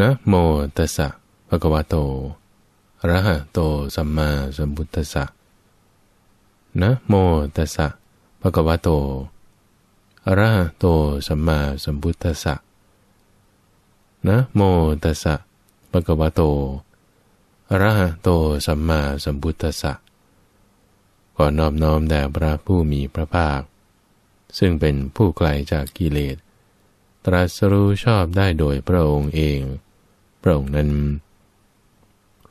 นะโมตัสสะภะคะวะโตอระหะโตสัมมาสัมพุทธัสสะ นะโมตัสสะภะคะวะโตอระหะโตสัมมาสัมพุทธัสสะ นะโมตัสสะภะคะวะโตอระหะโตสัมมาสัมพุทธัสสะขอนอบน้อมแด่พระผู้มีพระภาค ซึ่งเป็นผู้ไกลจากกิเลส ตรัสรู้ชอบได้โดยพระองค์เองพระองค์นั้น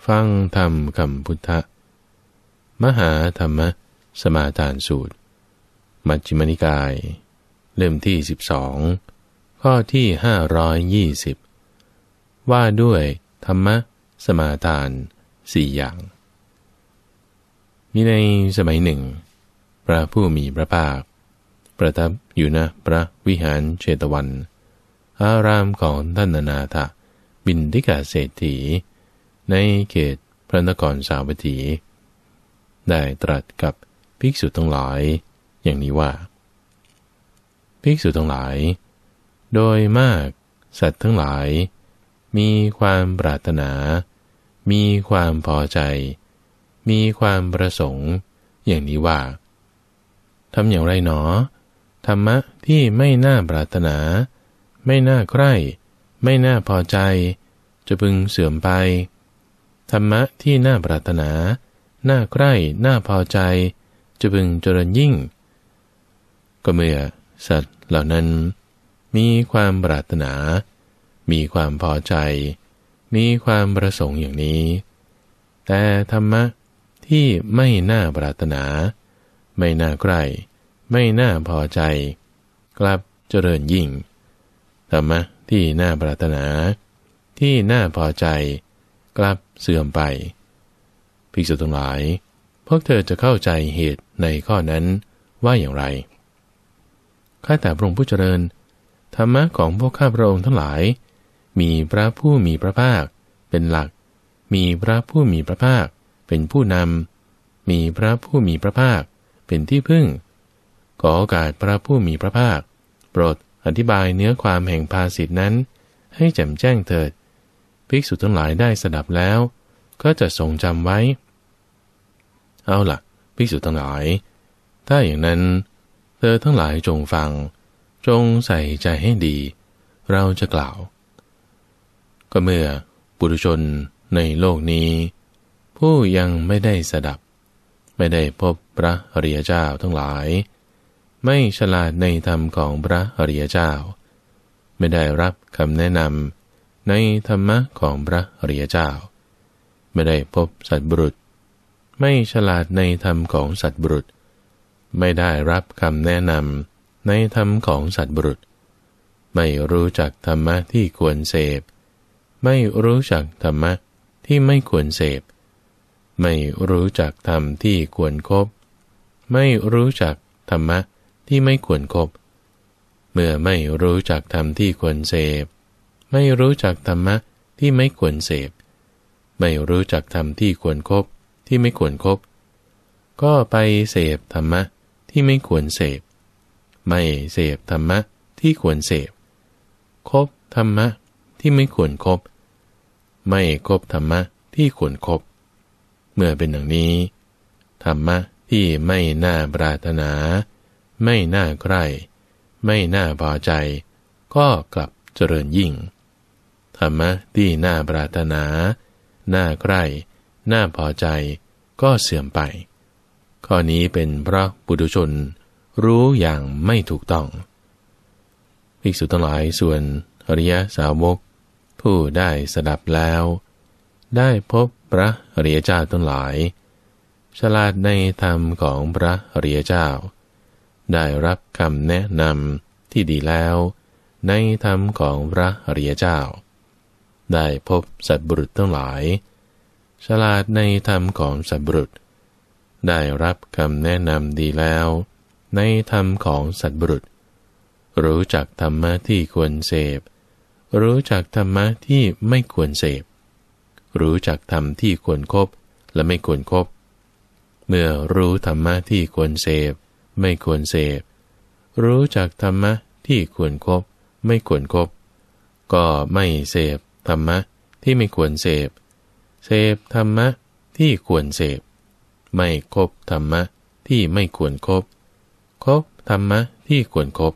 ฟังธรรมคำพุทธะมหาธรรมสมาทานสูตร มัชฌิมนิกายเล่มที่12ข้อที่520ว่าด้วยธรรมสมาทานสี่อย่างมีในสมัยหนึ่งพระผู้มีพระภาคประทับอยู่ณพระวิหารเชตวัน อารามของท่านนาถาบินทิกาเศรษฐี ในเขตพระนครสาวัตถีได้ตรัสกับภิกษุทั้งหลายอย่างนี้ว่า ภิกษุทั้งหลาย โดยมากสัตว์ทั้งหลาย มีความปรารถนา มีความพอใจ มีความประสงค์อย่างนี้ว่าทำอย่างไรหนอธรรมะที่ไม่น่าปรารถนาไม่น่าใคร่ไม่น่าพอใจจะพึงเสื่อมไป ธรรมะที่น่าปรารถนา น่าใคร่น่าพอใจ จะพึงเจริญยิ่ง ก็เมื่อสัตว์เหล่านั้น มีความปรารถนา มีความพอใจ มีความประสงค์อย่างนี้ แต่ธรรมะที่ไม่น่าปรารถนา ไม่น่าใกล้ ไม่น่าพอใจ กลับเจริญยิ่ง ธรรมะที่น่าปรารถนาที่น่าพอใจกลับเสื่อมไปภิกษุทั้งหลาย พวกเธอจะเข้าใจเหตุในข้อนั้นว่าอย่างไรข้าแต่พระองค์ผู้เจริญธรรมะของพวกข้าพระองค์ทั้งหลาย มีพระผู้มีพระภาค เป็นหลัก มีพระผู้มีพระภาค เป็นผู้นำมีพระผู้มีพระภาคเป็นที่พึ่งขอโอกาสพระผู้มีพระภาคโปรดอธิบายเนื้อความแห่งภาสิทธนั้น ให้แจ่มแจ้งเถิด ภิกษุทั้งหลายได้สดับแล้ว ก็จะทรงจำไว้ เอาละ่ะภิกษุทั้งหลายถ้าอย่างนั้น เธอทั้งหลายจงฟัง จงใส่ใจให้ดี เราจะกล่าว ก็เมื่อบุตุชนในโลกนี้ ผู้ยังไม่ได้สดับ ไม่ได้พบพระอริยเจ้าทั้งหลายไม่ฉลาดในธรรมของพระอริยเจ้า ไม่ได้รับคำแนะนำในธรรมะของพระอริยเจ้า ไม่ได้พบสัตบุรุษ ไม่ฉลาดในธรรมของสัตบุรุษ ไม่ได้รับคำแนะนำในธรรมของสัตบุรุษ ไม่รู้จักธรรมะที่ควรเสพ ไม่รู้จักธรรมะที่ไม่ควรเสพ ไม่รู้จักธรรมที่ควรคบ ไม่รู้จักธรรมะที่ไม่ควรครบเมื่อไม่รู้จักธรรมที่ควรเสพไม่รู้จักธรรมะ ที่ไม่ควรเสพไม่รู้จักธรรมที่ควรครบที่ไม่ควรครบก็ไปเสพธรรมะ ที่ไม่ควรเสพไม่เสพธรรมะ ที่ควรเสพคบธรรมะ ที่ไม่ควรครบไม่คบธรรมะ ที่ควรครบเมื่อเป็นอย่างนี้ธรรมะที่ไม่น่าปรารถนาไม่น่าใคร่ไม่น่าพอใจก็กลับเจริญยิ่งธรรมะที่น่าปรารถนา น่าใคร่น่าพอใจก็เสื่อมไป ข้อนี้เป็นเพราะบุตุชนรู้อย่างไม่ถูกต้องภิกษุทั้งหลายส่วนอริยสาวกผู้ได้สดับแล้ว ได้พบพระอริยเจ้าทั้งหลาย ฉลาดในธรรมของพระอริยเจ้าได้รับคำแนะนำที่ดีแล้วในธรรมของพระอริยเจ้า ได้พบสัตบุรุษทั้งหลาย ฉลาดในธรรมของสัตบุรุษได้รับคำแนะนำดีแล้วในธรรมของสัตบุรุษรู้จักธรรมะที่ควรเสพ รู้จักธรรมะที่ไม่ควรเสพ รู้จักธรรมที่ควรครบและไม่ควรครบ เมื่อรู้ธรรมะที่ควรเสพไม่ควรเสพ รู้จักธรรมะ ที่ควรครบ ไม่ควรครบ ก็ไม่เสพธรรมะ ที่ไม่ควรเสพเสพธรรมะ ที่ควรเสพ ไม่คบธรรมะ ที่ไม่ควรครบ ครบธรรมะ ที่ควรครบ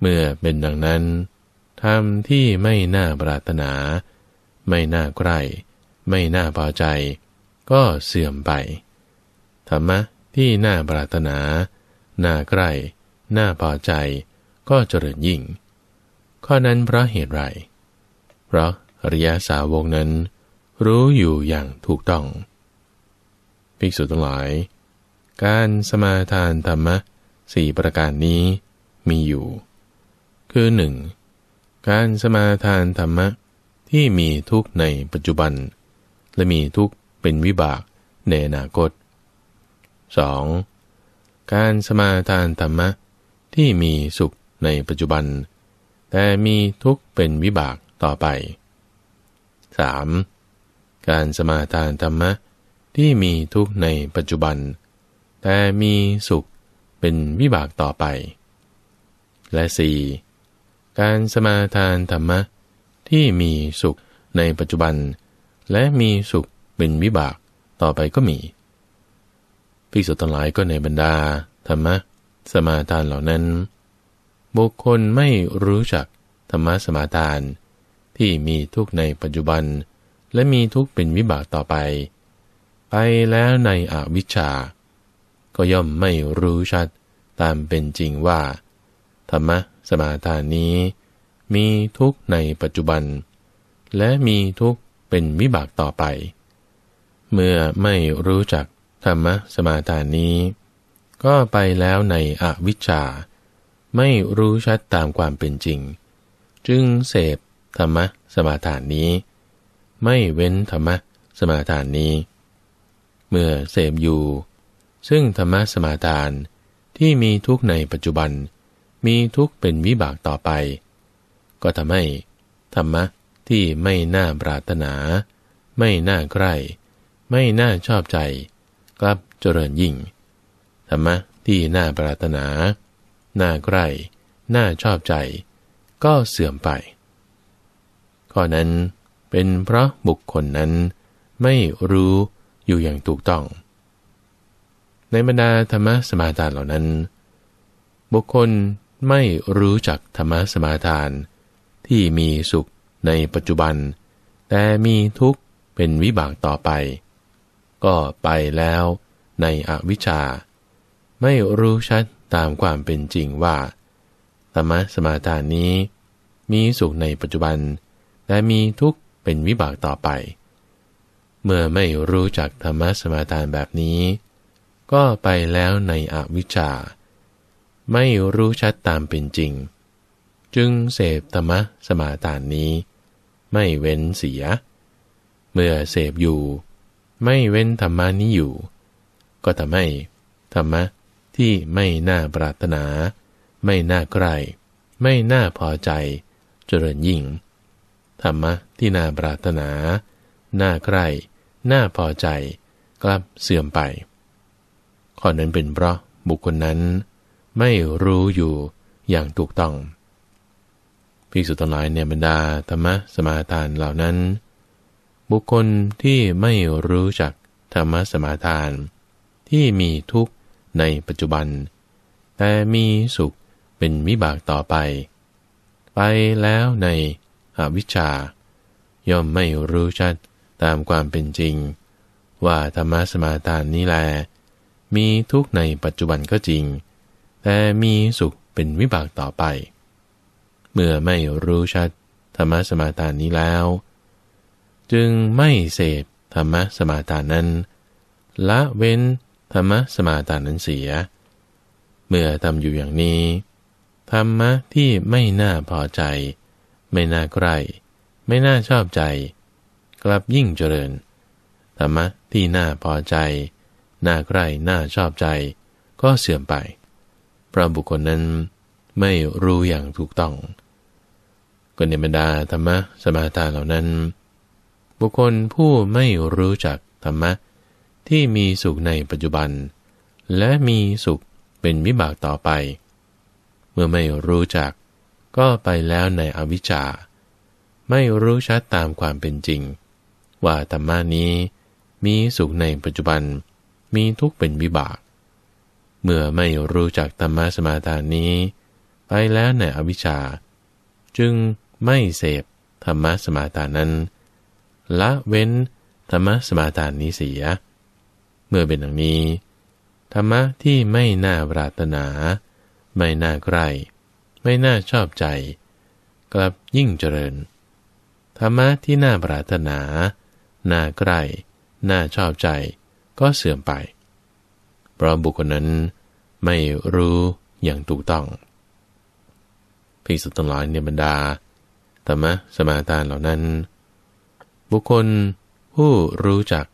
เมื่อเป็นดังนั้น ธรรมที่ไม่น่าปรารถนา ไม่น่าใกล้ ไม่น่าพอใจ ก็เสื่อมไป ธรรมะที่น่าปรารถนาน่าใกล้น่าพอใจ ก็เจริญยิ่ง ข้อนั้นเพราะเหตุไร เพราะอริยสาวกนั้นรู้อยู่อย่างถูกต้อง ภิกษุทั้งหลาย การสมาทานธรรมะสี่ประการนี้มีอยู่ คือหนึ่ง การสมาทานธรรมะที่มีทุกข์ในปัจจุบัน และมีทุกข์เป็นวิบากในอนาคต 2. การสมาทานธรรมะที่มีสุขในปัจจุบันแต่มีทุกข์เป็นวิบากต่อไป 3. การสมาทานธรรมะที่มีทุกข์ในปัจจุบันแต่มีสุขเป็นวิบากต่อไป และ 4. การสมาทานธรรมะที่มีสุขในปัจจุบันและมีสุขเป็นวิบากต่อไปก็มีภิกษุทั้งหลายก็ในบรรดา ธรรมะสมาทานเหล่านั้น บุคคลไม่รู้จักธรรมะสมาทาน ที่มีทุกในปัจจุบัน และมีทุกเป็นวิบากต่อไป ไปแล้วในอวิชชา ก็ย่อมไม่รู้ชัดตามเป็นจริงว่า ธรรมะสมาทานนี้มีทุกในปัจจุบัน และมีทุกเป็นวิบากต่อไป เมื่อไม่รู้จักธรรมสมาทานนี้ ก็ไปแล้วในอวิชชา ไม่รู้ชัดตามความเป็นจริง จึงเสพธรรมสมาทานนี้ ไม่เว้นธรรมสมาทานนี้ เมื่อเสพอยู่ ซึ่งธรรมสมาทานที่มีทุกในปัจจุบันมีทุกเป็นวิบากต่อไป ก็ทำให้ธรรมะที่ไม่น่าปรารถนา ไม่น่าใกล้ไม่น่าชอบใจกลับเจริญยิ่ง ธรรมะที่น่าปรารถนา น่าใกล้น่าชอบใจ ก็เสื่อมไปข้อนั้นเป็นเพราะบุคคลนั้นไม่รู้อยู่อย่างถูกต้อง ในบรรดาธรรมะสมาทานเหล่านั้น บุคคลไม่รู้จักธรรมะสมาทานที่มีสุขในปัจจุบัน แต่มีทุกข์เป็นวิบากต่อไปก็ไปแล้วในอวิชชา ไม่รู้ชัดตามความเป็นจริงว่า ธรรมสมาทานนี้ มีสุขในปัจจุบัน และมีทุกข์เป็นวิบากต่อไป เมื่อไม่รู้จักธรรมสมาทานแบบนี้ ก็ไปแล้วในอวิชชา ไม่รู้ชัดตามเป็นจริง จึงเสพธรรมสมาทานนี้ ไม่เว้นเสีย เมื่อเสพอยู่ไม่เว้นธรรมานี้อยู่ ก็ทำให้ธรรมะที่ไม่น่าปรารถนา ไม่น่าใกล้ไม่น่าพอใจ เจริญยิ่งธรรมะที่น่าปรารถนา น่าใกล้น่าพอใจ กลับเสื่อมไป ข้อนั้นเป็นเพราะบุคคลนั้นไม่รู้อยู่อย่างถูกต้องภิกษุทั้งหลายในบรรดาธรรมะสมาทานเหล่านั้นบุคคลที่ไม่รู้จักธรรมสมาทาน ที่มีทุกข์ในปัจจุบัน แต่มีสุขเป็นวิบากต่อไป ไปแล้วในอวิชชา ย่อมไม่รู้ชัดตามความเป็นจริง ว่าธรรมสมาทานนี้แล มีทุกข์ในปัจจุบันก็จริง แต่มีสุขเป็นวิบากต่อไป เมื่อไม่รู้ชัดธรรมสมาทานนี้แล้วจึงไม่เสพธรรมสมาทานนั้น ละเว้นธรรมสมาทานนั้นเสีย เมื่อทำอยู่อย่างนี้ ธรรมะที่ไม่น่าพอใจ ไม่น่าใกล้ไม่น่าชอบใจ กลับยิ่งเจริญธรรมะที่น่าพอใจ น่าใกล้น่าชอบใจ ก็เสื่อมไปเพราะบุคคลนั้นไม่รู้อย่างถูกต้องก็ในบรรดาธรรมะสมาทานเหล่านั้นบุคคลผู้ไม่รู้จักธรรมะ ที่มีสุขในปัจจุบัน และมีสุขเป็นวิบากต่อไป เมื่อไม่รู้จักก็ไปแล้วในอวิชชา ไม่รู้ชัดตามความเป็นจริง ว่าธรรมานี้มีสุขในปัจจุบันมีทุกข์เป็นวิบาก เมื่อไม่รู้จักธรรมะสมาทานนี้ ไปแล้วในอวิชชา จึงไม่เสพธรรมะสมาทานนั้นละเว้นธรรมสมาทานนี้เสีย เมื่อเป็นอย่างนี้ ธรรมะที่ไม่น่าปรารถนา ไม่น่าใกล้ ไม่น่าชอบใจ กลับยิ่งเจริญ ธรรมะที่น่าปรารถนาน่าใกล้น่าชอบใจก็เสื่อมไป เพราะบุคคลนั้นไม่รู้อย่างถูกต้องพิสุทต้ลอยเนบรรดา ธรรมะสมาทานเหล่านั้นบุคคลผู้รู้จัก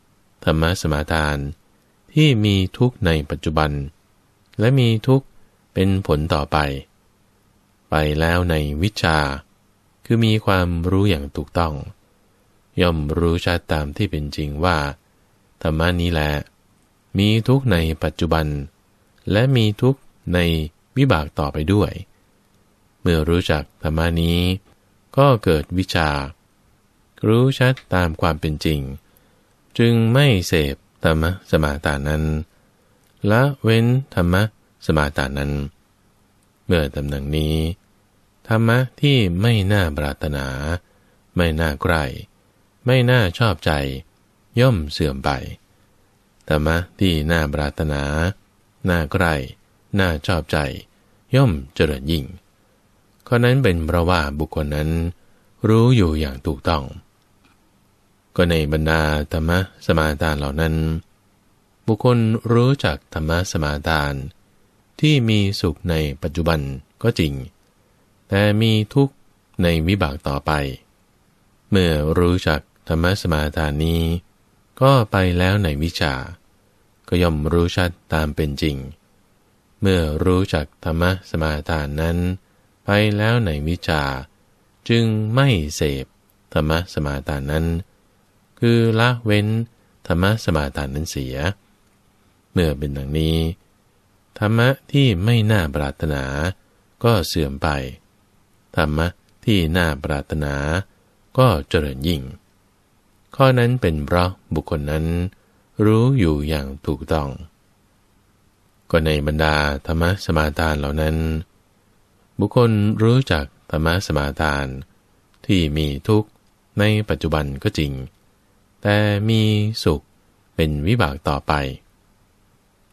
ธรรมะสมาทาน ที่มีทุกข์ในปัจจุบัน และมีทุกข์เป็นผลต่อไป ไปแล้วในวิชาคือมีความรู้อย่างถูกต้อง ย่อมรู้ชัดตามที่เป็นจริงว่า ธรรมะนี้แหละมีทุกข์ในปัจจุบัน และมีทุกข์ในวิบากต่อไปด้วย เมื่อรู้จักธรรมนี้ก็เกิดวิชารู้ชัดตามความเป็นจริง จึงไม่เสพธรรมะสมาตานั้น ละเว้นธรรมะสมาตานั้น เมื่อตำหนังนี้ ธรรมะที่ไม่น่าปรารถนา ไม่น่าใกล้ไม่น่าชอบใจ ย่อมเสื่อมไปธรรมะที่น่าปรารถนาน่าใกล้น่าชอบใจ ย่อมเจริญยิ่งข้อนั้นเป็นเพราะว่าบุคคลนั้น รู้อยู่อย่างถูกต้องก็ในบรรดาธรรมะสมาทานเหล่านั้น บุคคลรู้จักธรรมะสมาทาน ที่มีสุขในปัจจุบันก็จริง แต่มีทุกข์ในวิบากต่อไป เมื่อรู้จักธรรมะสมาทานนี้ ก็ไปแล้วในวิชาก็ย่อมรู้ชัดตามเป็นจริง เมื่อรู้จักธรรมะสมาทานนั้น ไปแล้วในวิชาจึงไม่เสพธรรมะสมาทานนั้นคือละเว้นธรรมะสมาทานนั้นเสีย เมื่อเป็นดังนี้ ธรรมะที่ไม่น่าปรารถนาก็เสื่อมไป ธรรมะที่น่าปรารถนาก็เจริญยิ่ง ข้อนั้นเป็นเพราะบุคคลนั้นรู้อยู่อย่างถูกต้อง ก็ในบรรดาธรรมะสมาทานเหล่านั้น บุคคลรู้จัก ธรรมะสมาทาน ที่มีทุกข์ในปัจจุบันก็จริงแต่มีสุขเป็นวิบากต่อไป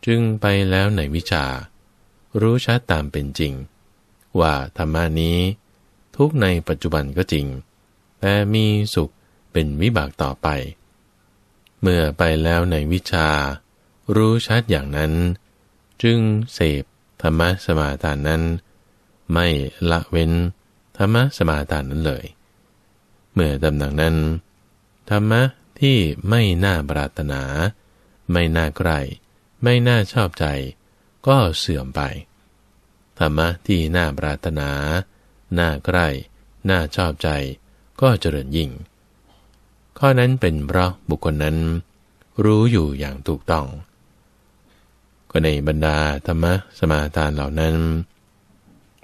จึงไปแล้ว ในวิชา รู้ชัดตามเป็นจริง ว่าธรรมานี้ทุกในปัจจุบันก็จริง แต่มีสุขเป็นวิบากต่อไป เมื่อไปแล้ว ในวิชา รู้ชัดอย่างนั้น จึง เสพธรรมสมาทานนั้น ไม่ละเว้นธรรมสมาทานนั้นเลย เมื่อดำหนังนั้น ธรรมที่ไม่น่าปรารถนา ไม่น่าใกล้ไม่น่าชอบใจ ก็เสื่อมไปธรรมะที่น่าปรารถนา น่าใกล้น่าชอบใจ ก็เจริญยิ่ง ข้อนั้นเป็นเพราะบุคคลนั้น รู้อยู่อย่างถูกต้อง ก็ในบรรดาธรรมะสมาทานเหล่านั้น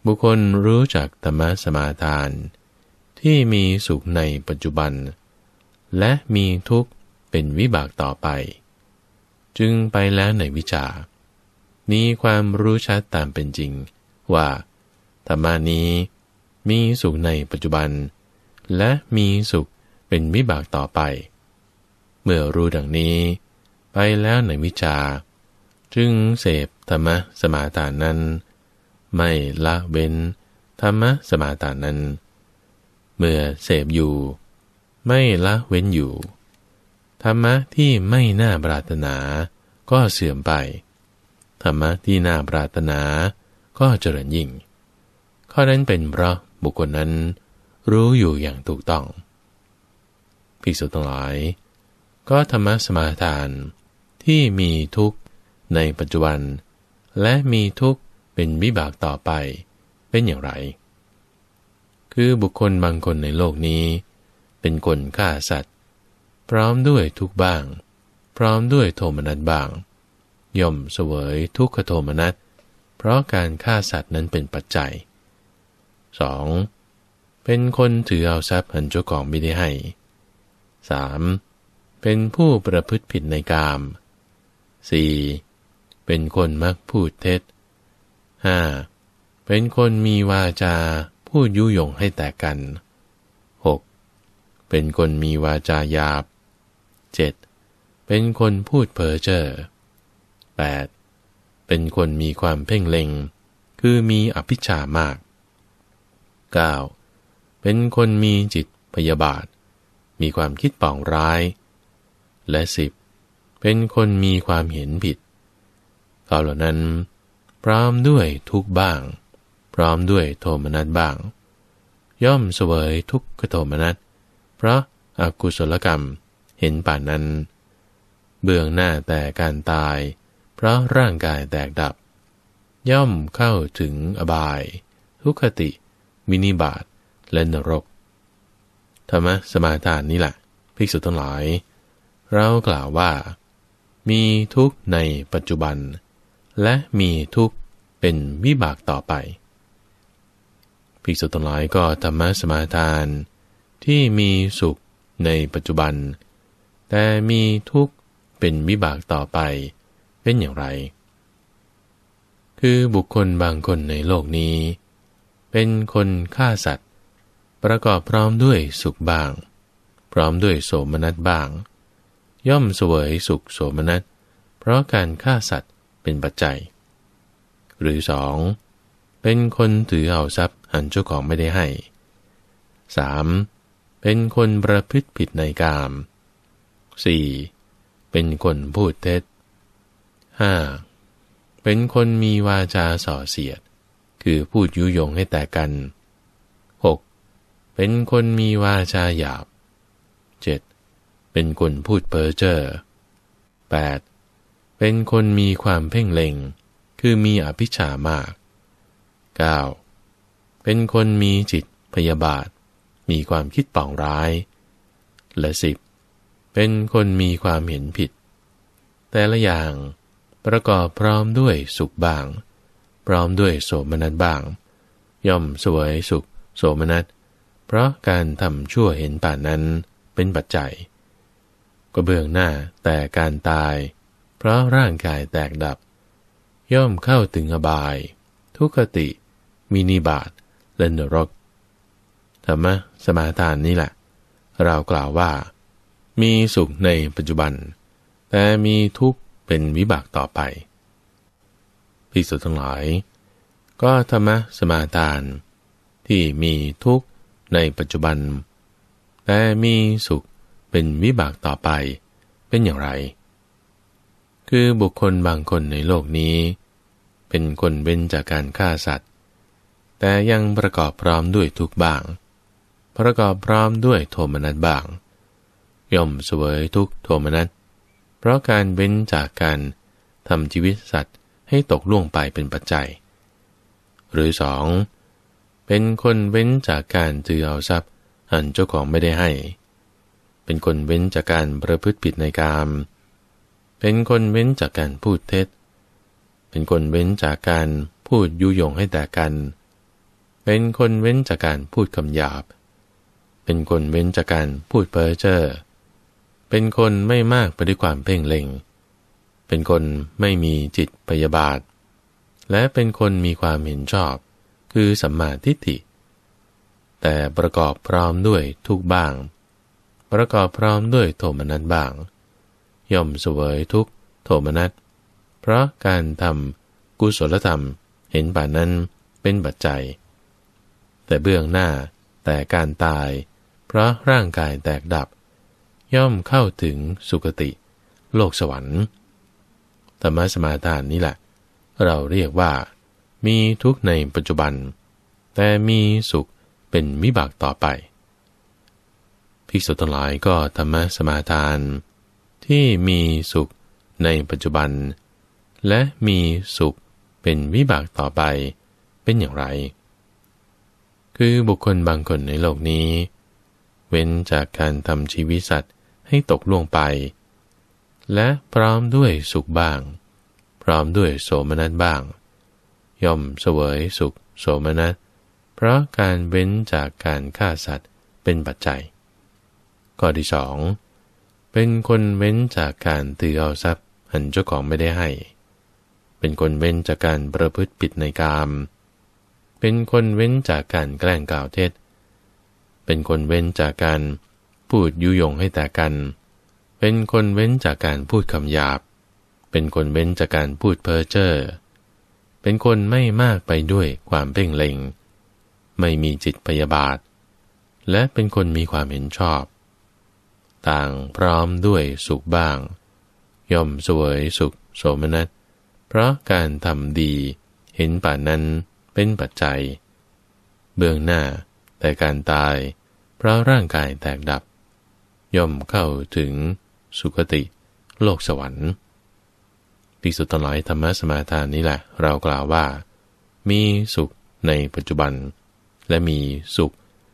บุคคลรู้จักธรรมะสมาทาน ที่มีสุขในปัจจุบันเและมีทุกข์เป็นวิบากต่อไป จึงไปแล้วในวิจานี้ความรู้ชัดตามเป็นจริงว่าธรรมานี้ มีสุขในปัจจุบัน และมีสุขเป็นวิบากต่อไป เมื่อรู้ดังนี้ ไปแล้วในวิจาจึงเสพธรรมสมาทานนั้น ไม่ละเว้นธรรมสมาทานั้น เมื่อเสพอยู่ไม่ละเว้นอยู่ ธรรมะที่ไม่น่าปรารถนาก็เสื่อมไป ธรรมะที่น่าปรารถนาก็เจริญยิ่ง ข้อนั้นเป็นเพราะบุคคลนั้นรู้อยู่อย่างถูกต้องภิกษุทั้งหลายก็ธรรมะสมาทานที่มีทุกข์ ในปัจจุบัน และมีทุกข์ เป็นวิบากต่อไปเป็นอย่างไร คือบุคคลบางคนในโลกนี้เป็นคนฆ่าสัตว์ พร้อมด้วยทุกบ้าง พร้อมด้วยโทมนัสบ้าง ย่อมเสวยทุกขโทมนัสเพราะการฆ่าสัตว์นั้นเป็นปัจจัย 2. เป็นคนถือเอาทรัพย์หันเจ้าของไม่ได้ให้ 3. เป็นผู้ประพฤติผิดในกาม 4. เป็นคนมักพูดเท็จ 5. เป็นคนมีวาจาพูดยุยงให้แตกกันเป็นคนมีวาจาหยาบ 7. เป็นคนพูดเพ้อเจ้อ 8. เป็นคนมีความเพ่งเล็ง คือมีอภิชามาก 9. เป็นคนมีจิตพยาบาท มีความคิดปองร้าย และ 10. เป็นคนมีความเห็นผิดเาเหล่านั้น พร้อมด้วยทุกบ้าง พร้อมด้วยโทมนัสบ้าง ย่อมเสวยทุกขโทมนัสเพราะอากุศลกรรมเห็นป่านนั้น เบื้องหน้าแต่การตาย เพราะร่างกายแตกดับ ย่อมเข้าถึงอบาย ทุคติมินิบาตและนรก ธรรมสมาทานนี่แหละภิกษุทั้งหลายเรากล่าวว่า มีทุกข์ในปัจจุบัน และมีทุกข์เป็นวิบากต่อไป ภิกษุทั้งหลายก็ธรรมสมาทานที่มีสุขในปัจจุบัน แต่มีทุกข์เป็นวิบากต่อไปเป็นอย่างไร คือบุคคลบางคนในโลกนี้ เป็นคนฆ่าสัตว์ ประกอบพร้อมด้วยสุขบ้าง พร้อมด้วยโสมนัสบ้าง ย่อมสวยสุขโสมนัส เพราะการฆ่าสัตว์เป็นปัจจัย หรือสองเป็นคนถือเอาทรัพย์อันเจ้าของไม่ได้ให้ 3. เป็นคนประพฤติผิดในกาม 4. เป็นคนพูดเท็จ 5. เป็นคนมีวาจาส่อเสียด คือพูดยุยงให้แตกกัน 6. เป็นคนมีวาจาหยาบ 7. เป็นคนพูดเพ้อเจ้อ 8. เป็นคนมีความเพ่งเล็ง คือมีอภิชามาก 9. เป็นคนมีจิตพยาบาทมีความคิดปองร้าย และสิบ เป็นคนมีความเห็นผิด แต่ละอย่างประกอบพร้อมด้วยสุขบ้าง พร้อมด้วยโสมนัสบ้าง ย่อมสวยสุขโสมนัส เพราะการทำชั่วเห็นป่านนั้นเป็นปัจจัย ก็เบื้องหน้าแต่การตาย เพราะร่างกายแตกดับ ย่อมเข้าถึงอบาย ทุกติ มินิบาตและนรก ธรรมะสมาทานนี่แหละ เรากล่าวว่า มีสุขในปัจจุบัน แต่มีทุกข์เป็นวิบากต่อไปพิสุทั้งหลายก็ธรรมะสมาทานที่มีทุกข์ในปัจจุบัน แต่มีสุขเป็นวิบากต่อไปเป็นอย่างไร คือบุคคลบางคนในโลกนี้ เป็นคนเว้นจากการฆ่าสัตว์ แต่ยังประกอบพร้อมด้วยทุกบ้างประกอบพร้อมด้วยโทมนัสบ้าง ย่อมเสวยทุกโทมนัสเพราะการเว้นจากการทำชีวิตสัตว์ให้ตกล่วงไปเป็นปัจจัย หรือสอง เป็นคนเว้นจากการถือเอาทรัพย์อันเจ้าของไม่ได้ให้ เป็นคนเว้นจากการประพฤติผิดในกาม เป็นคนเว้นจากการพูดเท็จ เป็นคนเว้นจากการพูดยุยงให้แต่กัน เป็นคนเว้นจากการพูดคำหยาบเป็นคนเว้นจากการพูดเพ้อเจ้อเป็นคนไม่มากไปด้วยความเพ่งเล็ง เป็นคนไม่มีจิตปยาบาท และเป็นคนมีความเห็นชอบคือสัมมาทิฏฐิ แต่ประกอบพร้อมด้วยทุกบ้าง ประกอบพร้อมด้วยโทมนัสบ้าง ย่อมเสวยทุกโทมนัสเพราะการทำกุศลธรรมเห็นป่านั้นเป็นบัจจัย แต่เบื้องหน้าแต่การตายเพราะร่างกายแตกดับย่อมเข้าถึงสุคติ โลกสวรรค์ธรรมสมาทานนี่แหละ เราเรียกว่า มีทุกในปัจจุบัน แต่มีสุขเป็นมิบากต่อไปภิกษุทั้งหลายก็ธรรมสมาทาน ที่มีสุขในปัจจุบัน และมีสุขเป็นวิบากต่อไปเป็นอย่างไร คือบุคคลบางคนในโลกนี้เว้นจากการทำชีวิตสัตว์ให้ตกล่วงไป และพร้อมด้วยสุขบ้าง พร้อมด้วยโสมนัสบ้าง ย่อมเสวยสุขโสมนัส เพราะการเว้นจากการฆ่าสัตว์เป็นปัจจัย ข้อที่สอง เป็นคนเว้นจากการตือเอาทรัพย์ หันเจ้าของไม่ได้ให้ เป็นคนเว้นจากการประพฤติผิดในกาม เป็นคนเว้นจากการแกล้งกล่าวเท็จเป็นคนเว้นจากการพูดยุยงให้แต่กัน เป็นคนเว้นจากการพูดคำหยาบ เป็นคนเว้นจากการพูดเพ้อเจ้อ เป็นคนไม่มากไปด้วยความเพ่งเล็งไม่มีจิตพยาบาทและเป็นคนมีความเห็นชอบ ต่างพร้อมด้วยสุขบ้าง ย่อมสวยสุขโสมนัสเพราะการทำดีเห็นป่านนั้นเป็นปัจจัย เบื้องหน้าแต่การตายเพราะร่างกายแตกดับ ย่อมเข้าถึงสุคติ โลกสวรรค์ที่สุดตลอยธรรมสมาทานนี้แหละ เรากล่าวว่า มีสุขในปัจจุบัน และมีสุข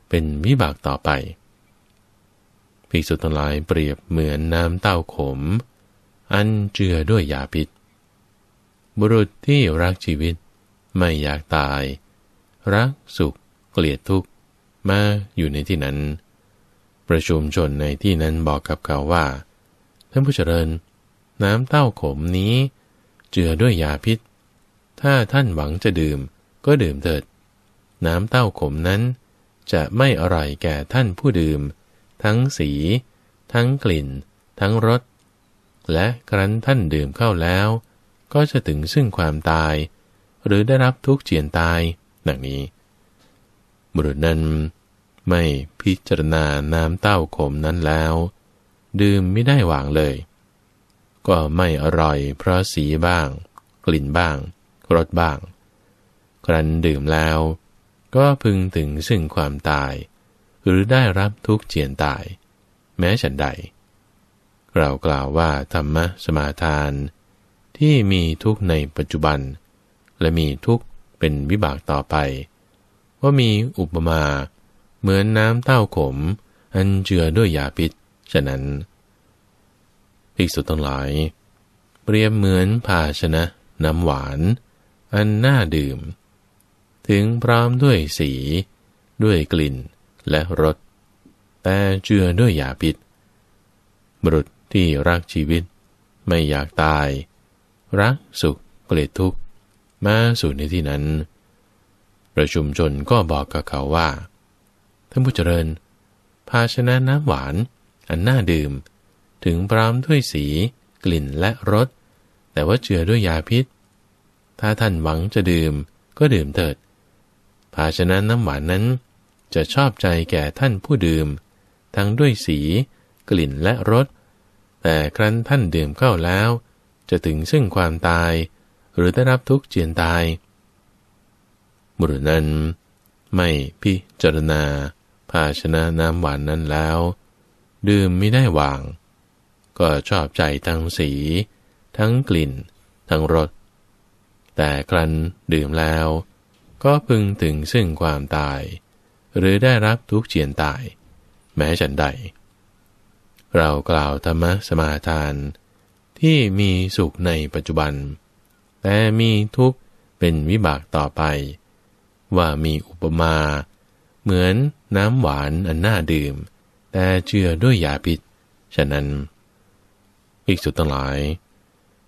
เป็นวิบากต่อไปพิสุตลายเปรียบเหมือนน้ำเต้าขม อันเจือด้วยยาพิษบุรุษที่รักชีวิตไม่อยากตาย รักสุขเกลียดทุกข์มาอยู่ในที่นั้น ประชุมชนในที่นั้นบอกกับเขาว่าท่านผู้เจริญ น้ำเต้าขมนี้ เจือด้วยยาพิษ ถ้าท่านหวังจะดื่มก็ดื่มเถิด น้ำเต้าขมนั้น จะไม่อร่อยแก่ท่านผู้ดื่ม ทั้งสี ทั้งกลิ่น ทั้งรสและครั้นท่านดื่มเข้าแล้ว ก็จะถึงซึ่งความตาย หรือได้รับทุกข์เจียนตายหนังนี้บุรุษนั้นไม่พิจารณาน้ำเต้าขมนั้นแล้ว ดื่มไม่ได้หวางเลย ก็ไม่อร่อยเพราะสีบ้าง กลิ่นบ้างรสบ้าง ครั้นดื่มแล้ว ก็พึงถึงซึ่งความตาย หรือได้รับทุกข์ เจียน ตาย แม้ฉันใดเรากล่าวว่า ธรรมะสมาทาน ที่มีทุกข์ ในปัจจุบัน และมีทุกข์เป็นวิบากต่อไป ว่ามีอุปมาเหมือนน้ำเต้าขม อันเจือด้วยยาพิษ ฉะนั้นภิกษุทั้งหลาย เปรียบเหมือนภาชนะ น้ำหวาน อันน่าดื่ม ถึงพร้อมด้วยสี ด้วยกลิ่นและรสแต่เจือด้วยยาพิษบรุษที่รักชีวิต ไม่อยากตาย รักสุขเกลียดทุกข์ มาสู่ในที่นั้น ประชุมชนก็บอกกับเขาว่าท่านผู้เจริญภาชนะน้ำหวานอันน่าดื่ม ถึงพร้อมด้วยสี กลิ่นและรสแต่ว่าเจือด้วยยาพิษ ถ้าท่านหวังจะดื่มก็ดื่มเถิด ภาชนะน้ำหวานนั้นจะชอบใจแก่ท่านผู้ดื่ม ทั้งด้วยสี กลิ่นและรสแต่ครั้นท่านดื่มเข้าแล้ว จะถึงซึ่งความตาย หรือได้รับทุกข์เจียนตายบุรุษนั้นไม่พิจารณาภาชนะน้ำหวานนั้นแล้ว ดื่มไม่ได้วาง ก็ชอบใจทั้งสี ทั้งกลิ่น ทั้งรสแต่ครั้นดื่มแล้ว ก็พึงถึงซึ่งความตาย หรือได้รับทุกข์เจียนตาย แม้ฉันใด เรากล่าวธรรมสมาทาน ที่มีสุขในปัจจุบัน แต่มีทุกข์เป็นวิบากต่อไป ว่ามีอุปมาเหมือนน้ำหวานอันน่าดื่ม แต่เจือด้วยยาพิษฉะนั้นอิกสุตั้งหลาย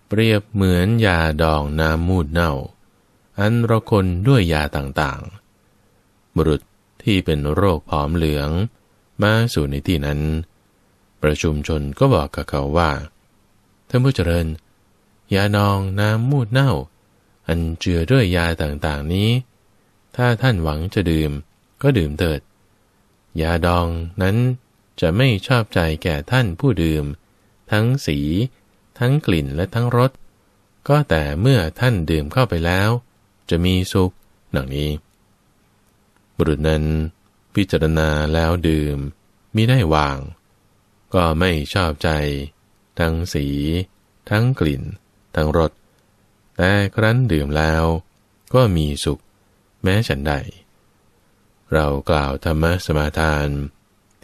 เปรียบเหมือนยาดองน้ำมูดเน่า อันระคนด้วยยาต่างๆ บุรุษที่เป็นโรคผอมเหลืองมาสู่ในที่นั้น ประชุมชนก็บอกกับเขาว่าท่านผู้เจริญ ยาดองน้ำมูดเน่า อันเจือด้วยยาต่างๆนี้ ถ้าท่านหวังจะดื่มก็ดื่มเถิดยาดองนั้นจะไม่ชอบใจแก่ท่านผู้ดื่ม ทั้งสี ทั้งกลิ่นและทั้งรสก็แต่เมื่อท่านดื่มเข้าไปแล้ว จะมีสุขหนังนี้บุรุษนั้น พิจารณาแล้วดื่มมิได้วาง ก็ไม่ชอบใจ ทั้งสี ทั้งกลิ่น ทั้งรสแต่ครั้นดื่มแล้ว ก็มีสุข แม้ฉันใดเรากล่าวธรรมสมาทาน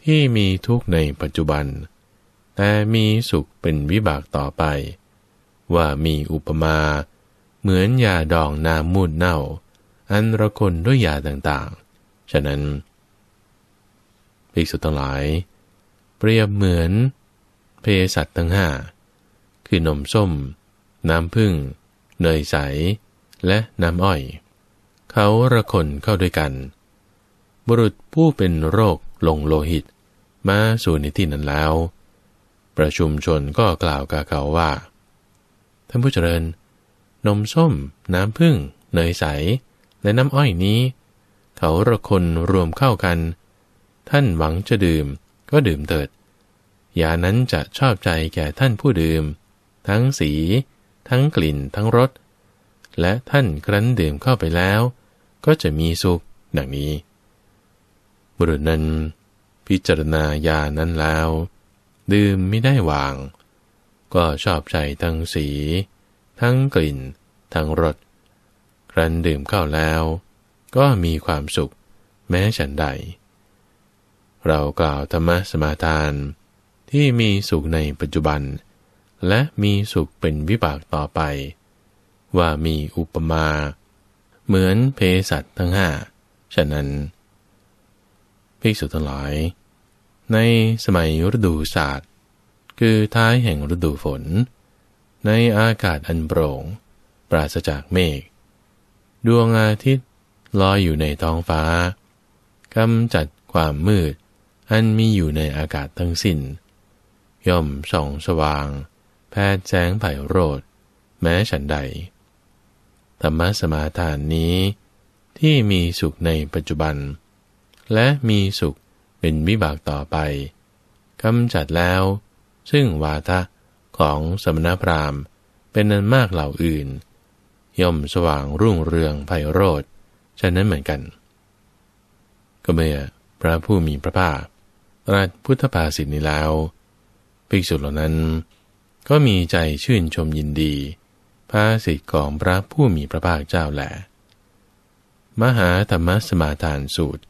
ที่มีทุกข์ในปัจจุบัน แต่มีสุขเป็นวิบากต่อไป ว่ามีอุปมา เหมือนยาดองน้ำมูดเน่า อันระคนด้วยยาต่างๆ ฉะนั้นภิกษุทั้งหลาย เปรียบเหมือน เพสัตทั้งห้า คือนมส้ม น้ำพึ่งเนยใสและน้ำอ้อย เขาระคนเข้าด้วยกันเบุรุษผู้เป็นโรคลงโลหิตมาสู่ในที่นั้นแล้ว ประชุมชนก็กล่าวกับเขาว่า ท่านผู้เจริญ นมส้ม น้ำผึ้งเนยใสและน้ำอ้อยนี้เขาระคนรวมเข้ากัน ท่านหวังจะดื่มก็ดื่มเถิดยานั้นจะชอบใจแก่ท่านผู้ดื่ม ทั้งสี ทั้งกลิ่นทั้งรสและท่านครั้นดื่มเข้าไปแล้วก็จะมีสุขดังนี้บุรุษนั้น พิจารณายานั้นแล้ว ดื่มไม่ได้วาง ก็ชอบใจทั้งสี ทั้งกลิ่น ทั้งรสครั้นดื่มเข้าแล้ว ก็มีความสุขแม้ฉันใดเรากล่าวธรรมสมาทานที่มีสุขในปัจจุบัน และมีสุขเป็นวิบากต่อไป ว่ามีอุปมา เหมือนเพสัตทั้งห้า ฉะนั้นภิกษุทั้งหลายในสมัยฤดูศาสตร์ คือท้ายแห่งฤดูฝน ในอากาศอันโปร่ง ปราศจากเมฆดวงอาทิตย์ลอยอยู่ในท้องฟ้ากำจัดความมืดอันมีอยู่ในอากาศทั้งสิน้น ย่อมส่องสว่าง แพดแสงไผ่โรดแม้ฉันใด ธรรมะสมาทานนี้ที่มีสุขในปัจจุบันเและมีสุขเป็นวิบากต่อไปกำจัดแล้ว ซึ่งวาทะของสมณพราหมณ์เป็นนันมากเหล่าอื่น ย่อมสว่างรุ่งเรืองไพโรธฉะนั้นเหมือนกัน ก็เมื่อพระผู้มีพระภาค ราชพุทธภาษิตนี้แล้ว ภิกษุเหล่านั้น ก็มีใจชื่นชมยินดีภาษิตของพระผู้มีพระภาคเจ้าแหละมหาธรรมสมาทานสูตร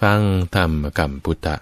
ฟังธรรมกัมพุทธะ